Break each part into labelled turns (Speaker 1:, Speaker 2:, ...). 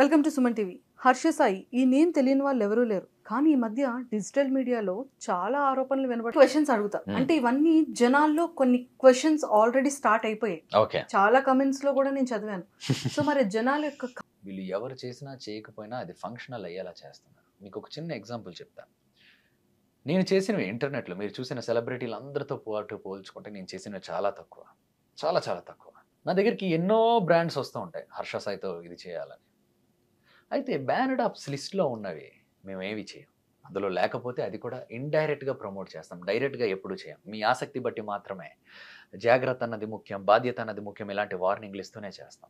Speaker 1: Welcome to Suman TV Harsha Sai ఈ name తెలియని వాళ్ళు ఎవరూ లేరు కానీ ఈ మధ్య డిజిటల్ మీడియాలో చాలా ఆరోపణలు వినబడి క్వశ్చన్స్ అడుగుతా hmm. అంటే ఇవన్నీ జనాల్లో కొన్ని క్వశ్చన్స్ ఆల్రెడీ స్టార్ట్ అయిపోయాయి చాలా కమెంట్స్ లో కూడా నేను చదివాను సో మరి జనాల యొక్క
Speaker 2: వీళ్ళు ఎవరు చేసినా చేయకపోయినా అది ఫంక్షనల్ అయ్యేలా చేస్తున్నారు మీకు ఒక చిన్న ఎగ్జాంపుల్ చెప్తాను నేను చేసిన ఇంటర్నెట్లో మీరు చూసిన సెలబ్రిటీలు అందరితో పాటు పోల్చుకుంటే నేను చేసిన చాలా తక్కువ చాలా చాలా తక్కువ నా దగ్గరికి ఎన్నో బ్రాండ్స్ వస్తూ ఉంటాయి హర్ష సాయితో ఇది చేయాలని అయితే బ్యానర్డ్ ఆప్స్ లిస్ట్లో ఉన్నవి మేము ఏవి చేయం అందులో లేకపోతే అది కూడా ఇండైరెక్ట్గా ప్రమోట్ చేస్తాం డైరెక్ట్గా ఎప్పుడు చేయం మీ ఆసక్తి బట్టి మాత్రమే జాగ్రత్త అన్నది ముఖ్యం బాధ్యత అన్నది ముఖ్యం ఇలాంటి వార్నింగ్లు ఇస్తూనే చేస్తాం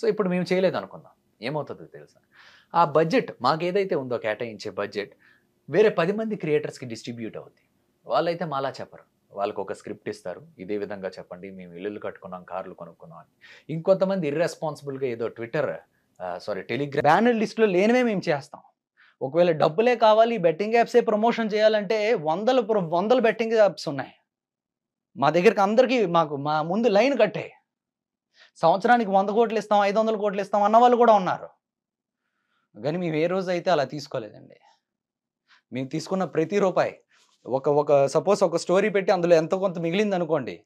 Speaker 2: సో ఇప్పుడు మేము చేయలేదు అనుకుందాం ఏమవుతుందో తెలుసా ఆ బడ్జెట్ మాకు ఏదైతే ఉందో కేటాయించే బడ్జెట్ వేరే పది మంది క్రియేటర్స్కి డిస్ట్రిబ్యూట్ అవుద్ది వాళ్ళైతే మాలా చెప్పరు వాళ్ళకు ఒక స్క్రిప్ట్ ఇస్తారు ఇదే విధంగా చెప్పండి మేము ఇల్లులు కట్టుకున్నాం కార్లు కొనుక్కున్నాం అని ఇంకొంతమంది ఇర్రెస్పాన్సిబుల్గా ఏదో ట్విట్టర్ సారీ టెలిగ్రామ్ బ్యానర్ లిస్టులో లేనివే మేము చేస్తాం ఒకవేళ డబ్బులే కావాలి ఈ బెట్టింగ్ యాప్సే ప్రమోషన్ చేయాలంటే వందల వందల బెట్టింగ్ యాప్స్ ఉన్నాయి మా దగ్గరికి అందరికీ మాకు మా ముందు లైన్ కట్టే సంవత్సరానికి వంద కోట్లు ఇస్తాం ఐదు వందల కోట్లు ఇస్తాం అన్న వాళ్ళు కూడా ఉన్నారు కానీ మేము ఏ రోజు అయితే అలా తీసుకోలేదండి మేము తీసుకున్న ప్రతి రూపాయి ఒక ఒక సపోజ్ ఒక స్టోరీ పెట్టి అందులో ఎంత కొంత మిగిలింది అనుకోండి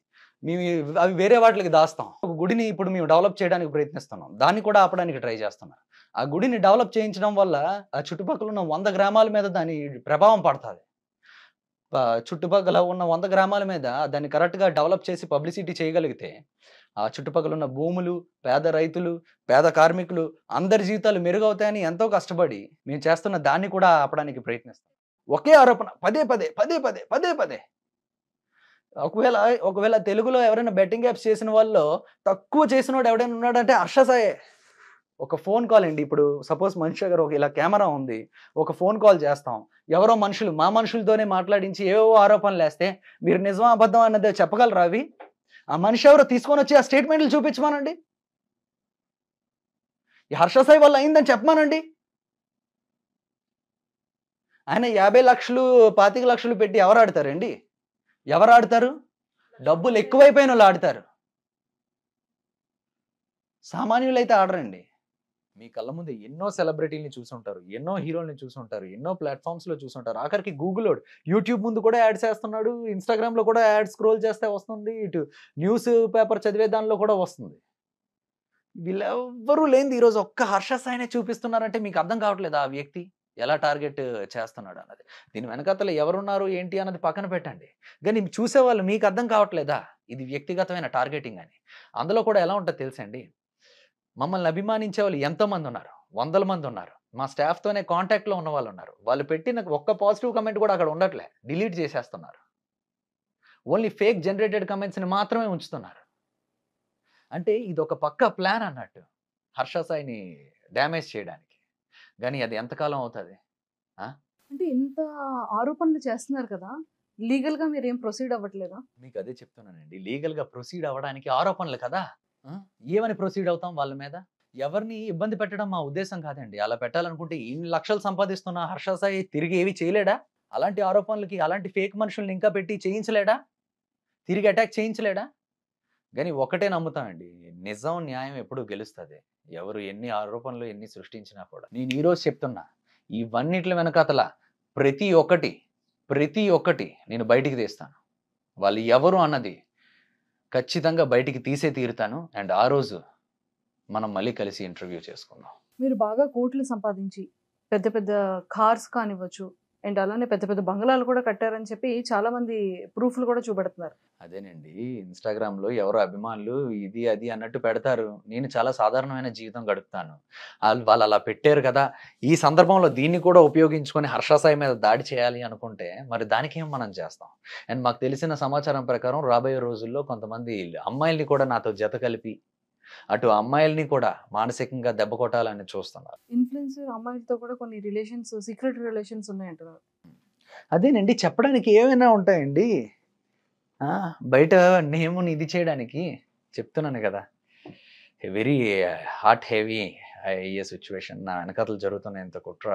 Speaker 2: మేము అవి వేరే వాటికి దాస్తాం ఒక గుడిని ఇప్పుడు మేము డెవలప్ చేయడానికి ప్రయత్నిస్తున్నాం దాన్ని కూడా ఆపడానికి ట్రై చేస్తున్నారు ఆ గుడిని డెవలప్ చేయించడం వల్ల ఆ చుట్టుపక్కల ఉన్న వంద గ్రామాల మీద దాని ప్రభావం పడుతుంది చుట్టుపక్కల ఉన్న వంద గ్రామాల మీద దాన్ని కరెక్ట్గా డెవలప్ చేసి పబ్లిసిటీ చేయగలిగితే ఆ చుట్టుపక్కల ఉన్న భూములు పేద రైతులు పేద కార్మికులు అందరి జీవితాలు మెరుగవుతాయని ఎంతో కష్టపడి మేము చేస్తున్న దాన్ని కూడా ఆపడానికి ప్రయత్నిస్తాం ఒకే ఆరోపణ పదే పదే పదే పదే పదే పదే ఒకవేళ ఒకవేళ తెలుగులో ఎవరైనా బెట్టింగ్ యాప్స్ చేసిన వాళ్ళు తక్కువ చేసిన వాడు ఎవడైనా ఉన్నాడంటే అర్షసాయే ఒక ఫోన్ కాల్ అండి ఇప్పుడు సపోజ్ మనిషి దగ్గర ఒక ఇలా కెమెరా ఉంది ఒక ఫోన్ కాల్ చేస్తాం ఎవరో మనుషులు మా మనుషులతోనే మాట్లాడించి ఏవో ఆరోపణలు వేస్తే మీరు నిజం అబద్ధం అన్నది చెప్పగలరా అవి ఆ మనిషి ఎవరో తీసుకొని వచ్చి ఆ స్టేట్మెంట్లు చూపించమానండి ఈ హర్షసాయి వల్ల అయిందని చెప్పమానండి ఆయన యాభై లక్షలు పాతిక లక్షలు పెట్టి ఎవరు ఆడతారండి ఎవరు ఆడతారు డబ్బులు ఎక్కువైపోయిన వాళ్ళు ఆడతారు సామాన్యులైతే ఆడరండి మీ కళ్ళ ముందు ఎన్నో సెలబ్రిటీలని చూసుంటారు ఎన్నో హీరోల్ని చూసుంటారు ఎన్నో ప్లాట్ఫామ్స్లో చూసుంటారు ఆఖరికి గూగుల్ యూట్యూబ్ ముందు కూడా యాడ్స్ వేస్తున్నాడు ఇన్స్టాగ్రామ్లో కూడా యాడ్ స్క్రోల్ చేస్తే వస్తుంది ఇటు న్యూస్ పేపర్ చదివే దానిలో కూడా వస్తుంది వీళ్ళెవ్వరూ లేనిది ఈరోజు ఒక్క హర్ష సాయినే చూపిస్తున్నారంటే మీకు అర్థం కావట్లేదు ఆ వ్యక్తి ఎలా టార్గెట్ చేస్తున్నాడు అన్నది దీని వెనకతలు ఎవరున్నారు ఏంటి అన్నది పక్కన పెట్టండి కానీ చూసేవాళ్ళు మీకు అర్థం కావట్లేదా ఇది వ్యక్తిగతమైన టార్గెటింగ్ అని అందులో కూడా ఎలా ఉంటుందో తెలుసండి మమ్మల్ని అభిమానించే వాళ్ళు ఎంతోమంది ఉన్నారు వందల మంది ఉన్నారు మా స్టాఫ్తోనే కాంటాక్ట్లో ఉన్న వాళ్ళు ఉన్నారు వాళ్ళు పెట్టిన ఒక్క పాజిటివ్ కమెంట్ కూడా అక్కడ ఉండట్లే డిలీట్ చేసేస్తున్నారు ఓన్లీ ఫేక్ జనరేటెడ్ కమెంట్స్ని మాత్రమే ఉంచుతున్నారు అంటే ఇది ఒక పక్క ప్లాన్ అన్నట్టు హర్ష సాయిని డ్యామేజ్ చేయడానికి కానీ అది ఎంతకాలం అవుతుంది
Speaker 1: అంటే ఇంత ఆరోపణలు చేస్తున్నారు కదా లీగల్ గా మీరు ఏం ప్రొసీడ్ అవ్వట్లేదా
Speaker 2: మీకు అదే చెప్తున్నానండి లీగల్ గా ప్రొసీడ్ అవ్వడానికి ఆరోపణలు కదా ఏమని ప్రొసీడ్ అవుతాం వాళ్ళ మీద ఎవరిని ఇబ్బంది పెట్టడం మా ఉద్దేశం కాదండి అలా పెట్టాలనుకుంటే ఇన్ని లక్షలు సంపాదిస్తున్న హర్ష సాయి తిరిగి ఏవి చేయలేడా అలాంటి ఆరోపణలకి అలాంటి ఫేక్ మనుషుల్ని ఇంకా పెట్టి చేయించలేడా తిరిగి అటాక్ చేయించలేడా కానీ ఒకటే నమ్ముతానండి నిజం న్యాయం ఎప్పుడు గెలుస్తుంది ఎవరు ఎన్ని ఆరోపణలు ఎన్ని సృష్టించినా కూడా నేను ఈరోజు చెప్తున్నా ఇవన్నిట్ల వెనకాతల ప్రతి ఒక్కటి ప్రతి ఒక్కటి నేను బయటికి తీస్తాను వాళ్ళు ఎవరు అన్నది ఖచ్చితంగా బయటికి తీసే తీరుతాను అండ్ ఆ రోజు మనం మళ్ళీ కలిసి ఇంటర్వ్యూ చేసుకుందాం
Speaker 1: మీరు బాగా కోట్లు సంపాదించి పెద్ద పెద్ద కార్స్ కానివ్వచ్చు అండ్ అలానే పెద్ద పెద్ద బంగ్లాలు కూడా కట్టారని చెప్పి చాలా మంది ప్రూఫ్లు కూడా చూపెడుతున్నారు
Speaker 2: అదేనండి ఇన్స్టాగ్రామ్ లో ఎవరు అభిమానులు ఇది అది అన్నట్టు పెడతారు నేను చాలా సాధారణమైన జీవితం గడుపుతాను వాళ్ళు అలా పెట్టారు కదా ఈ సందర్భంలో దీన్ని కూడా ఉపయోగించుకొని హర్షసాయి మీద దాడి చేయాలి అనుకుంటే మరి దానికేం మనం చేస్తాం అండ్ మాకు తెలిసిన సమాచారం ప్రకారం రాబోయే రోజుల్లో కొంతమంది అమ్మాయిల్ని కూడా నాతో జత కలిపి అటు అమ్మాయిల్ని కూడా మానసికంగా దెబ్బ కొట్టాలని చూస్తున్నారు
Speaker 1: ఇన్ఫ్లుయెన్సర్ అమ్మాయిలతో కూడా కొన్ని రిలేషన్స్ సీక్రెట్ రిలేషన్స్ ఉన్నాయంటున్నారు
Speaker 2: అదేనండి చెప్పడానికి ఏమైనా ఉంటాయండి బయట నేముని ఇది చేయడానికి చెప్తున్నాను కదా వెరీ హార్ట్ హెవీ అయ్యే సిచ్యువేషన్ నా వెనకతలు జరుగుతున్న ఇంత కుట్ర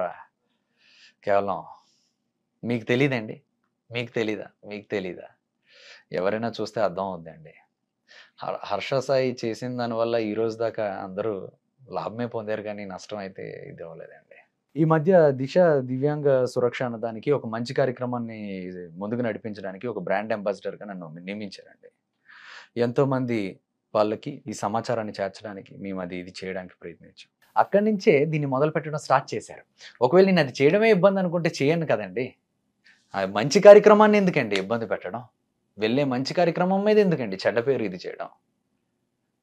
Speaker 2: కేవలం మీకు తెలీదండి మీకు తెలీదా మీకు తెలీదా ఎవరైనా చూస్తే అర్థం అవుద్దండి హర్ష సాయి చేసిన దానివల్ల ఈ రోజు దాకా అందరూ లాభమే పొందారు కానీ నష్టం అయితే ఇది అవ్వలేదండి ఈ మధ్య దిశ దివ్యాంగ సురక్ష అన్నదానికి ఒక మంచి కార్యక్రమాన్ని ముందుకు నడిపించడానికి ఒక బ్రాండ్ అంబాసిడర్గా నన్ను నియమించారండి ఎంతోమంది వాళ్ళకి ఈ సమాచారాన్ని చేర్చడానికి మేము అది ఇది చేయడానికి ప్రయత్నించాం అక్కడి నుంచే దీన్ని మొదలు పెట్టడం స్టార్ట్ చేశారు ఒకవేళ నేను అది చేయడమే ఇబ్బంది అనుకుంటే చేయను కదండి మంచి కార్యక్రమాన్ని ఎందుకండి ఇబ్బంది పెట్టడం వెళ్ళే మంచి కార్యక్రమం మీద ఎందుకండి చెడ్డ పేరు ఇది చేయడం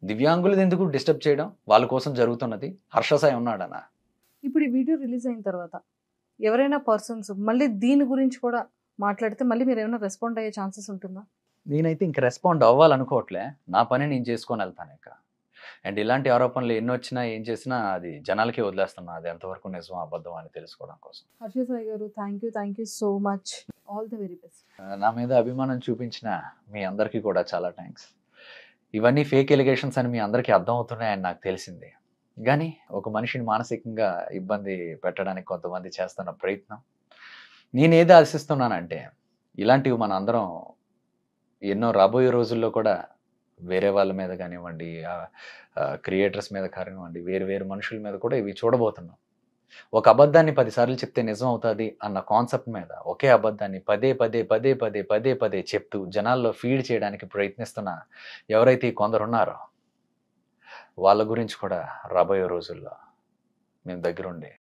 Speaker 2: దివ్యాంగులు ఎందుకు డిస్టర్బ్ చేయడం వాళ్ళ కోసం జరుగుతున్నది హర్షసాయి ఉన్నాడనా
Speaker 1: ఇప్పుడు ఈ వీడియో రిలీజ్ అయిన తర్వాత ఎవరైనా పర్సన్స్ మళ్ళీ దీని గురించి కూడా మాట్లాడితే మళ్ళీ మీరు ఏమైనా రెస్పాండ్ అయ్యే ఛాన్సెస్ ఉంటుందా
Speaker 2: నేనైతే ఇంక రెస్పాండ్ అవ్వాలనుకోవట్లే నా పని నేను చేసుకొని వెళ్తాను ఇక అండ్ ఇలాంటి ఆరోపణలు ఎన్ని వచ్చినా ఏం చేసినా అది జనాలకే వదిలేస్తున్నా అది ఎంతవరకు నిజం అబద్ధం అని తెలుసుకోవడం కోసం
Speaker 1: హర్ష గారు thank you thank you so much all the very best
Speaker 2: నా మీద అభిమానం చూపించిన మీ అందరికీ కూడా చాలా థ్యాంక్స్ ఇవన్నీ ఫేక్ ఎలిగేషన్స్ అని మీ అందరికీ అర్థం అవుతున్నాయని నాకు తెలిసింది కానీ ఒక మనిషిని మానసికంగా ఇబ్బంది పెట్టడానికి కొంతమంది చేస్తున్న ప్రయత్నం నేనేది ఆశిస్తున్నానంటే ఇలాంటివి మన అందరం ఎన్నో రాబోయే రోజుల్లో కూడా వేరే వాళ్ళ మీద కానివ్వండి క్రియేటర్స్ మీద కానివ్వండి వేరు వేరు మనుషుల మీద కూడా ఇవి చూడబోతున్నాం ఒక అబద్ధాన్ని పదిసార్లు చెప్తే నిజం అవుతుంది అన్న కాన్సెప్ట్ మీద ఒకే అబద్ధాన్ని పదే పదే పదే పదే పదే పదే చెప్తూ జనాల్లో ఫీడ్ చేయడానికి ప్రయత్నిస్తున్న ఎవరైతే
Speaker 1: కొందరున్నారో వాళ్ళ గురించి కూడా రాబోయే రోజుల్లో మేము దగ్గరుండి